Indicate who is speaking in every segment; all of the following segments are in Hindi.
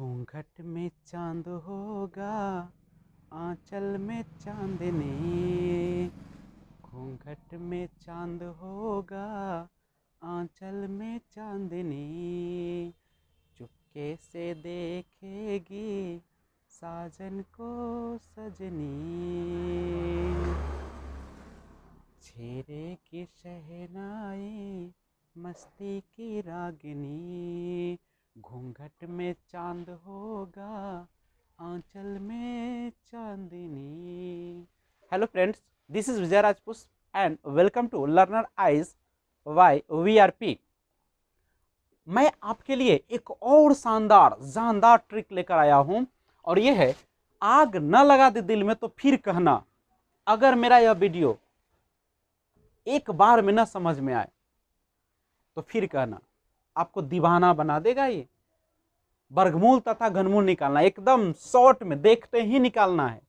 Speaker 1: घूंघट में चांद होगा आंचल में चांदनी घूंघट में चांद होगा आंचल में चांदनी चुपके से देखेगी साजन को सजनी छेरे की शहनाई मस्ती की रागनी घूंघट में चांद होगा आंचल में चांदनी hello friends this is Vijay Rajput and welcome to learner eyes Y V R P मैं आपके लिए एक और शानदार जानदार ट्रिक लेकर आया हूँ और यह है आग न लगा दे दिल में तो फिर कहना अगर मेरा यह वीडियो एक बार में न समझ में आए तो फिर कहना आपको दीवाना बना देगा ये वर्गमूल तथा घनमूल निकालना एकदम शॉर्ट में देखते ही निकालना है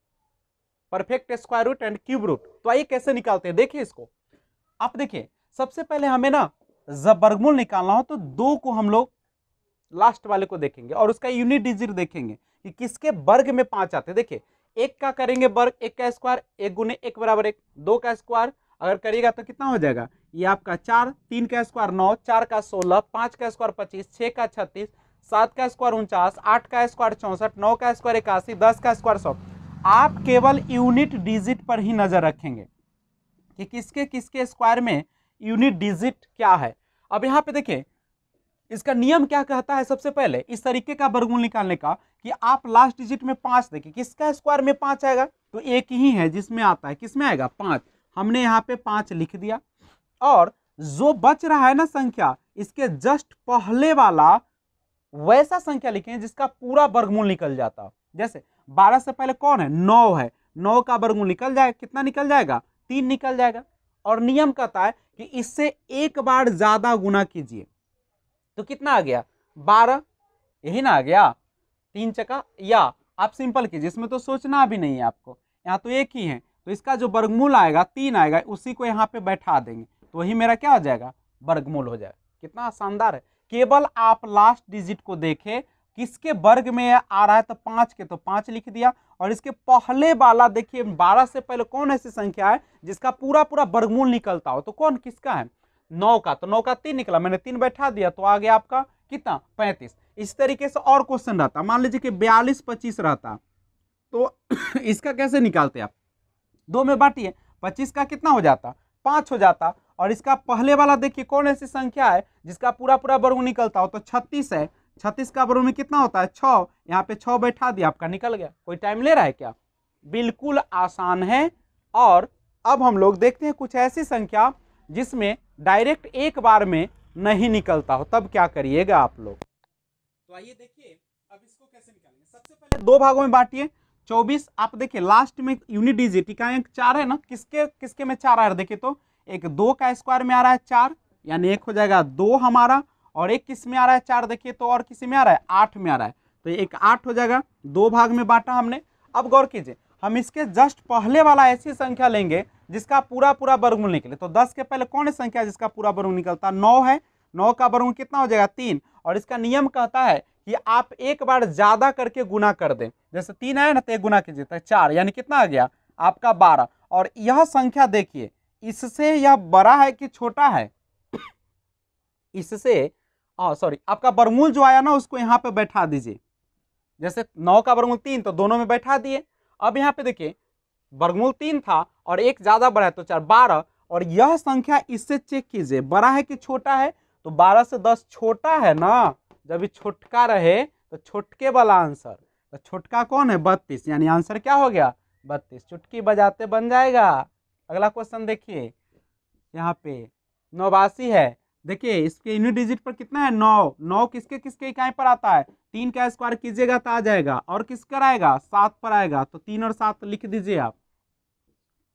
Speaker 1: perfect square root and cube root तो आइए कैसे निकालते हैं देखिए इसको आप देखिए सबसे पहले हमें ना जब वर्गमूल निकालना हो तो दो को हम लोग लास्ट वाले को देखेंगे और उसका यूनिट डिजिट देखेंगे कि किसके वर्ग में पांच आते हैं देखिए एक का करेंगे वर्ग एक का स्क्वायर एक गुने एक बराबर एक दो का स्क्वायर अगर करिएगा तो कितना हो जाएगा ये आपका चार तीन का स्क्वायर नौ चार का सोलह पाँच का स्क्वायर पच्चीस छः का छत्तीस सात का स्क्वायर उनचास आठ का स्क्वायर चौंसठ नौ का स्क्वायर इक्यासी दस का स्क्वायर सौ आप केवल यूनिट डिजिट पर ही नज़र रखेंगे कि किसके किसके स्क्वायर में यूनिट डिजिट क्या है अब यहाँ पे देखिए इसका नियम क्या कहता है सबसे पहले इस तरीके का वर्गमूल निकालने का कि आप लास्ट डिजिट में पाँच देखिए किसका स्क्वायर में पाँच आएगा तो एक ही है जिसमें आता है किसमें आएगा पाँच हमने यहाँ पे पाँच लिख दिया और जो बच रहा है ना संख्या इसके जस्ट पहले वाला वैसा संख्या लिखे जिसका पूरा वर्गमूल निकल जाता जैसे बारह से पहले कौन है नौ है नौ का वर्गमूल निकल जाएगा कितना निकल जाएगा तीन निकल जाएगा और नियम कहता है कि इससे एक बार ज़्यादा गुना कीजिए तो कितना आ गया बारह यही ना आ गया तीन चका या आप सिंपल कीजिए इसमें तो सोचना भी नहीं है आपको यहाँ तो एक ही है तो इसका जो वर्गमूल आएगा तीन आएगा उसी को यहाँ पे बैठा देंगे तो वही मेरा क्या हो जाएगा वर्गमूल हो जाएगा कितना शानदार है केवल आप लास्ट डिजिट को देखें किसके वर्ग में आ रहा है तो पाँच के तो पाँच लिख दिया और इसके पहले वाला देखिए बारह से पहले कौन ऐसी संख्या है जिसका पूरा पूरा वर्गमूल निकलता हो तो कौन किसका है नौ का तो नौ का तीन निकला मैंने तीन बैठा दिया तो आ गया आपका कितना पैंतीस इस तरीके से और क्वेश्चन रहता मान लीजिए कि बयालीस पच्चीस रहता तो इसका कैसे निकालते आप दो में बांटिए पच्चीस का कितना हो जाता पाँच हो जाता और इसका पहले वाला देखिए कौन ऐसी संख्या है जिसका पूरा पूरा वर्ग निकलता हो तो छत्तीस है छत्तीस का वर्ग में कितना होता है छः यहाँ पे छः बैठा दिया आपका निकल गया कोई टाइम ले रहा है क्या बिल्कुल आसान है और अब हम लोग देखते हैं कुछ ऐसी संख्या जिसमें डायरेक्ट एक बार में नहीं निकलता हो तब क्या करिएगा आप लोग तो आइए देखिए अब इसको कैसे निकालेंगे सबसे पहले दो भागों में बांटिए चौबीस आप देखिए लास्ट में यूनिट डिजिट इकाई चार है ना किसके किसके में चार आ रहा है देखिए तो एक दो का स्क्वायर में आ रहा है चार यानी एक हो जाएगा दो हमारा और एक किस में आ रहा है चार देखिए तो और किसी में आ रहा है आठ में आ रहा है तो एक आठ हो जाएगा दो भाग में बांटा हमने अब गौर कीजिए हम इसके जस्ट पहले वाला ऐसी संख्या लेंगे जिसका पूरा पूरा वर्गमूल निकले तो दस के पहले कौन है संख्या जिसका पूरा वर्गमूल निकलता है नौ है नौ का वर्गमूल कितना हो जाएगा तीन और इसका नियम कहता है कि आप एक बार ज़्यादा करके गुना कर दें जैसे तीन आया ना तो एक गुना कीजिए तो चार यानी कितना आ गया आपका बारह और यह संख्या देखिए इससे यह बड़ा है कि छोटा है इससे सॉरी आपका बरमूल जो आया ना उसको यहाँ पे बैठा दीजिए जैसे नौ का बरमूल तीन तो दोनों में बैठा दिए अब यहाँ पे देखिए बरमूल तीन था और एक ज़्यादा बड़ा है तो चार बारह और यह संख्या इससे चेक कीजिए बड़ा है कि छोटा है तो बारह से दस छोटा है ना जब छोटका रहे तो छोटके वाला आंसर तो छोटका कौन है बत्तीस यानी आंसर क्या हो गया बत्तीस चुटकी बजाते बन जाएगा अगला क्वेश्चन देखिए यहाँ पे नौबासी है देखिए इसके यूनिट डिजिट पर कितना है नौ नौ किसके किसके इकाई पर आता है तीन का स्क्वायर कीजिएगा तो आ जाएगा और किसका आएगा सात पर आएगा तो तीन और सात लिख दीजिए आप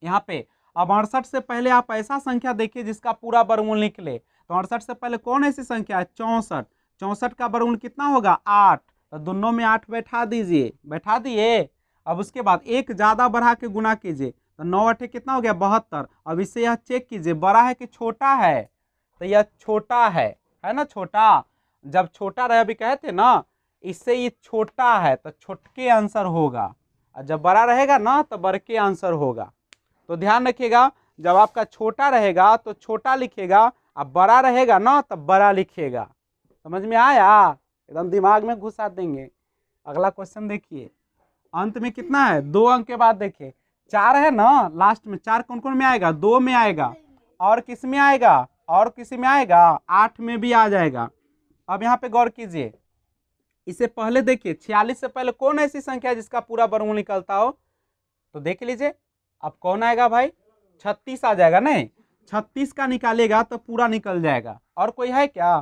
Speaker 1: यहाँ पे अब अड़सठ से पहले आप ऐसा संख्या देखिए जिसका पूरा बरमूल निकले तो अड़सठ से पहले कौन ऐसी संख्या है चौंसठ चौंसठ का वर्गमूल कितना होगा आठ तो दोनों में आठ बैठा दीजिए बैठा दिए अब उसके बाद एक ज़्यादा बढ़ा के गुना कीजिए तो नौ अठे कितना हो गया बहत्तर अब इसे यह चेक कीजिए बड़ा है कि छोटा है तो यह छोटा है है ना छोटा जब छोटा रहे अभी कहे थे ना इससे ये छोटा है तो छोटके आंसर होगा और जब बड़ा रहेगा ना तो बड़के आंसर होगा तो ध्यान रखिएगा जब आपका छोटा रहेगा तो छोटा लिखेगा और बड़ा रहेगा ना तो बड़ा लिखेगा समझ में आया एकदम दिमाग में घुसा देंगे अगला क्वेश्चन देखिए अंत में कितना है दो अंक के बाद देखिए चार है ना लास्ट में चार कौन कौन में आएगा दो में आएगा और किस में आएगा और किस में आएगा आठ में भी आ जाएगा अब यहाँ पे गौर कीजिए इसे पहले देखिए छियालीस से पहले कौन ऐसी संख्या है जिसका पूरा वर्गमूल निकलता हो तो देख लीजिए अब कौन आएगा भाई छत्तीस आ जाएगा नहीं छत्तीस का निकालेगा तो पूरा निकल जाएगा और कोई है क्या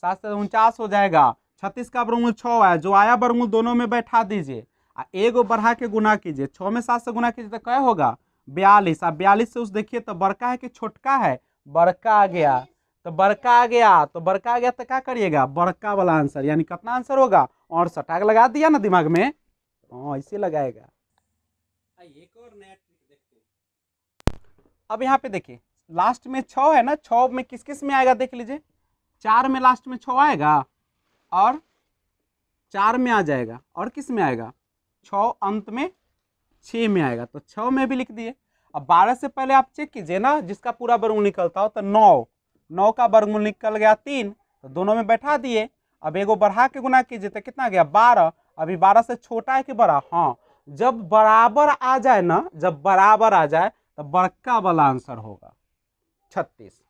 Speaker 1: सात से उनचास हो जाएगा छत्तीस का वर्गमूल छः आया जो आया वर्गमूल दोनों में बैठा दीजिए आ एगो बढ़ा के गुना कीजिए छः में सात से गुना कीजिए तो क्या होगा बयालीस आप बयालीस से उस देखिए तो बड़का है कि छोटका है बड़का आ गया तो बड़का आ गया तो बड़का आ गया तो क्या करिएगा बड़का वाला आंसर यानी कितना आंसर होगा और सटाक लगा दिया ना दिमाग में हाँ ऐसे लगाएगा एक और नया अब यहाँ पे देखिए लास्ट में छ है ना छ में किस किस में आएगा देख लीजिए चार में लास्ट में छः आएगा और चार में आ जाएगा और किस में आएगा छ अंत में छः में आएगा तो छः में भी लिख दिए अब बारह से पहले आप चेक कीजिए ना जिसका पूरा वर्गमूल निकलता हो तो नौ नौ का वर्गमूल निकल गया तीन तो दोनों में बैठा दिए अब एगो बढ़ा के गुना कीजिए तो कितना गया बारह अभी बारह से छोटा है कि बड़ा हाँ जब बराबर आ जाए ना जब बराबर आ जाए तो बड़का वाला आंसर होगा छत्तीस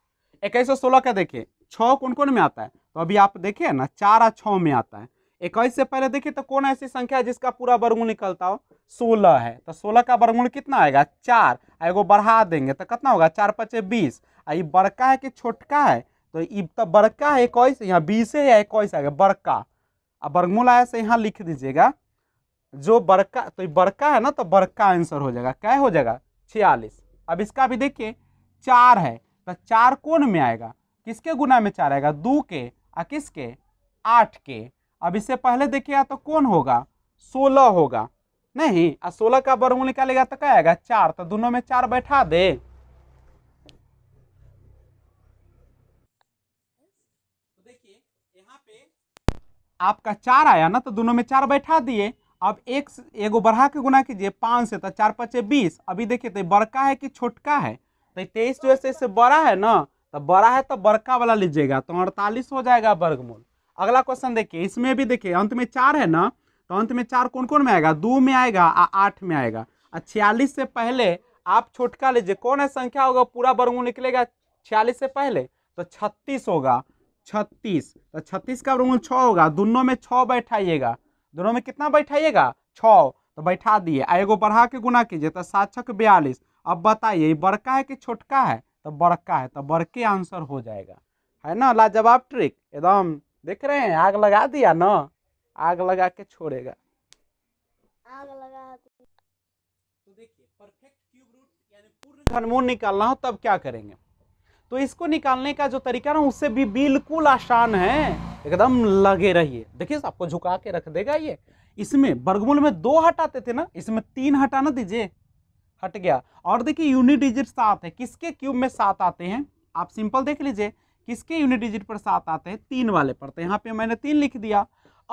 Speaker 1: इक्कीस सौ सोलह का देखिए छः कौन कौन में आता है तो अभी आप देखिए ना चार आ छः में आता है इक्कीस से पहले देखिए तो कौन ऐसी संख्या है जिसका पूरा वर्गमूल निकलता हो सोलह है तो सोलह का वर्गमूल कितना आएगा चार एगो बढ़ा देंगे तो कितना होगा चार पचे बीस आ ये बड़का है कि छोटका है तो ये तो बड़का है इक्कीस यहाँ बीस है या इक्कीस आएगा बड़का अब वर्गमूल आया से यहाँ लिख दीजिएगा जो बड़का तो ये बड़का है ना तो बड़का आंसर हो जाएगा क्या हो जाएगा छियालीस अब इसका भी देखिए चार है तो चार कौन में आएगा किसके गुना में चार आएगा दो के आ किसके आठ के अब इससे पहले देखिएगा तो कौन होगा सोलह होगा नहीं आ सोलह का वर्गमूल निकालेगा तो क्या आएगा चार तो दोनों में चार बैठा दे तो देखिए यहाँ पे आपका चार आया ना तो दोनों में चार बैठा दिए अब एक एगो बढ़ा के गुना कीजिए पाँच से तो चार पचे बीस अभी देखिए तो बड़का है कि छोटका है तो तेईस जो है इससे बड़ा है ना तो बड़ा है तो बड़का वाला लीजिएगा तो अड़तालीस हो जाएगा वर्गमूल अगला क्वेश्चन देखिए इसमें भी देखिए अंत में चार है ना तो अंत में चार कौन कौन में आएगा दो में आएगा आ आठ में आएगा और छियालीस से पहले आप छोटका लीजिए कौन है संख्या होगा पूरा वर्गमूल निकलेगा छियालीस से पहले तो छत्तीस होगा छत्तीस तो छत्तीस का वर्गमूल छः होगा दोनों में छः बैठाइएगा दोनों में कितना बैठाइएगा छः तो बैठा दिए एगो बढ़ा के गुना कीजिए तो सात छक बयालीस अब बताइए बड़का है कि छोटका है तो बड़का है तो बड़के आंसर हो जाएगा है ना लाजवाब ट्रिक एकदम देख रहे हैं आग लगा दिया ना आग लगा के छोड़ेगा आग लगा तो निकालना हो तब क्या करेंगे तो इसको निकालने का जो तरीका ना उससे भी बिल्कुल आसान है एकदम लगे रहिए देखिए आपको झुका के रख देगा ये इसमें वर्गमूल में दो हटाते थे ना इसमें तीन हटाना दीजिए हट गया और देखिए यूनिट डिजिट सात है किसके क्यूब में सात आते हैं आप सिंपल देख लीजिए किसके यूनिट डिजिट पर सात आते हैं तीन वाले पर तो यहाँ पे मैंने तीन लिख दिया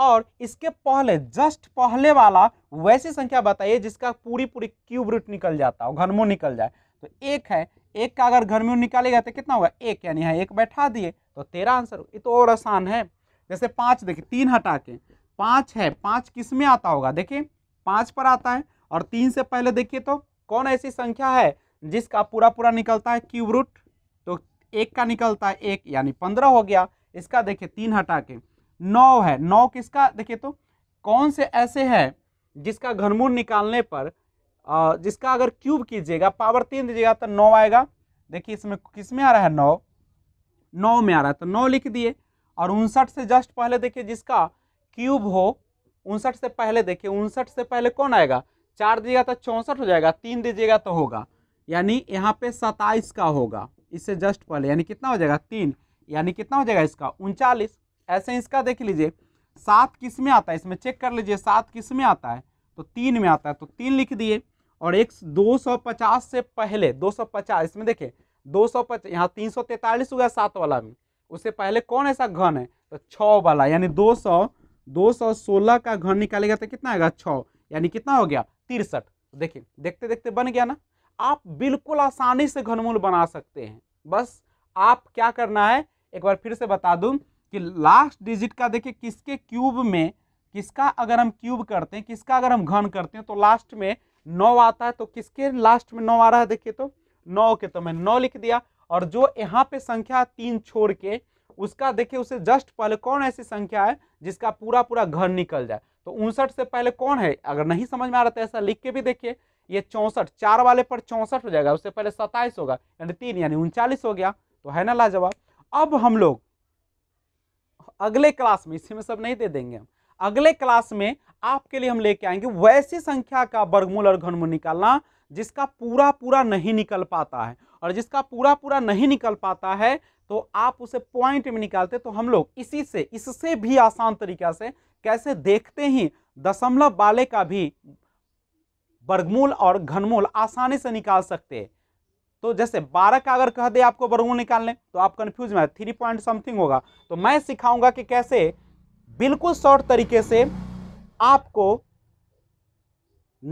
Speaker 1: और इसके पहले जस्ट पहले वाला वैसी संख्या बताइए जिसका पूरी पूरी क्यूब रूट निकल जाता हो घनमो निकल जाए तो एक है एक का अगर घर में निकालेगा तो कितना होगा एक यानी यहाँ एक बैठा दिए तो तेरा आंसर ये तो और आसान है जैसे पाँच देखिए तीन हटा के पाँच है पाँच किस में आता होगा देखिए पाँच पर आता है और तीन से पहले देखिए तो कौन ऐसी संख्या है जिसका पूरा पूरा निकलता है क्यूब रूट तो एक का निकलता है एक यानी पंद्रह हो गया इसका देखिए तीन हटा के नौ है नौ किसका देखिए तो कौन से ऐसे है जिसका घनमूल निकालने पर जिसका अगर क्यूब कीजिएगा पावर तीन दीजिएगा तो नौ आएगा देखिए इसमें किस में आ रहा है नौ नौ में आ रहा है तो नौ लिख दिए और उनसठ से जस्ट पहले देखिए जिसका क्यूब हो उनसठ से पहले देखिए उनसठ से पहले कौन आएगा चार दीजिएगा तो चौंसठ हो जाएगा तीन दीजिएगा तो होगा यानी यहाँ पे सत्ताईस का होगा इससे जस्ट पहले यानी कितना हो जाएगा तीन यानी कितना हो जाएगा इसका उनचालीस ऐसे इसका देख लीजिए सात किस में आता है इसमें चेक कर लीजिए सात किस में आता है तो तीन में आता है तो तीन लिख दिए और एक दो सौ पचास से पहले दो सौ पचास इसमें देखिए दो सौ पचास यहाँ तीन सौ तैंतालीस हुआ सात वाला में उससे पहले कौन ऐसा घन है तो छः वाला यानी दो सौ दो सौ सोलह का घन निकालेगा तो कितना आएगा छः यानी कितना हो गया तिरसठ तो देखिए देखते देखते बन गया ना आप बिल्कुल आसानी से घनमूल बना सकते हैं बस आप क्या करना है एक बार फिर से बता दूं कि लास्ट डिजिट का देखिए किसके क्यूब में किसका अगर हम क्यूब करते हैं किसका अगर हम घन करते हैं तो लास्ट में नौ आता है तो किसके लास्ट में नौ आ रहा है देखिए तो नौ के तो मैं नौ लिख दिया और जो यहाँ पे संख्या तीन छोड़ के उसका देखिए उससे जस्ट पहले कौन ऐसी संख्या है जिसका पूरा पूरा घर निकल जाए तो उनसठ से पहले कौन है अगर नहीं समझ में आ रहा तो ऐसा लिख के भी देखिए ये चौंसठ चार वाले पर चौंसठ हो जाएगा उससे पहले सत्ताईस होगा यानी तीन यानी उनचालीस हो गया तो है ना लाजवाब अब हम लोग अगले क्लास में इसी में सब नहीं दे देंगे हम अगले क्लास में आपके लिए हम लेके आएंगे वैसी संख्या का वर्गमूल और घनमूल निकालना जिसका पूरा पूरा नहीं निकल पाता है और जिसका पूरा पूरा नहीं निकल पाता है तो आप उसे पॉइंट में निकालते तो हम लोग इसी से इससे भी आसान तरीका से कैसे देखते ही दशमलव वाले का भी वर्गमूल और घनमूल आसानी से निकाल सकते हैं तो जैसे बारह का अगर कह दे आपको वर्गमूल निकालने तो आप कन्फ्यूज में थ्री पॉइंट समथिंग होगा तो मैं सिखाऊंगा कि कैसे बिल्कुल शॉर्ट तरीके से आपको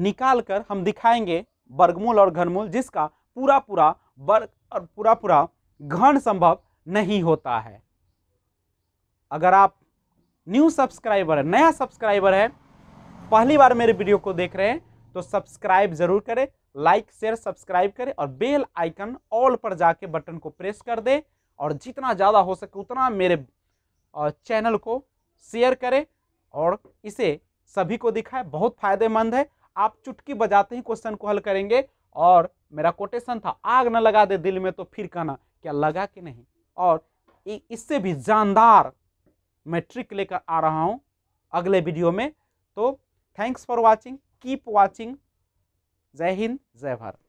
Speaker 1: निकाल कर हम दिखाएंगे वर्गमूल और घनमूल जिसका पूरा पूरा वर्ग और पूरा पूरा घन संभव नहीं होता है अगर आप न्यू सब्सक्राइबर है नया सब्सक्राइबर है पहली बार मेरे वीडियो को देख रहे हैं तो सब्सक्राइब जरूर करें लाइक शेयर सब्सक्राइब करें और बेल आइकन ऑल पर जाके बटन को प्रेस कर दें और जितना ज़्यादा हो सके उतना मेरे चैनल को शेयर करें और इसे सभी को दिखाए बहुत फायदेमंद है आप चुटकी बजाते ही क्वेश्चन को हल करेंगे और मेरा कोटेशन था आग न लगा दे दिल में तो फिर कहना क्या लगा कि नहीं और इससे भी जानदार मैं ट्रिक लेकर आ रहा हूँ अगले वीडियो में तो thanks for watching keep watching Jai Hind जय भारत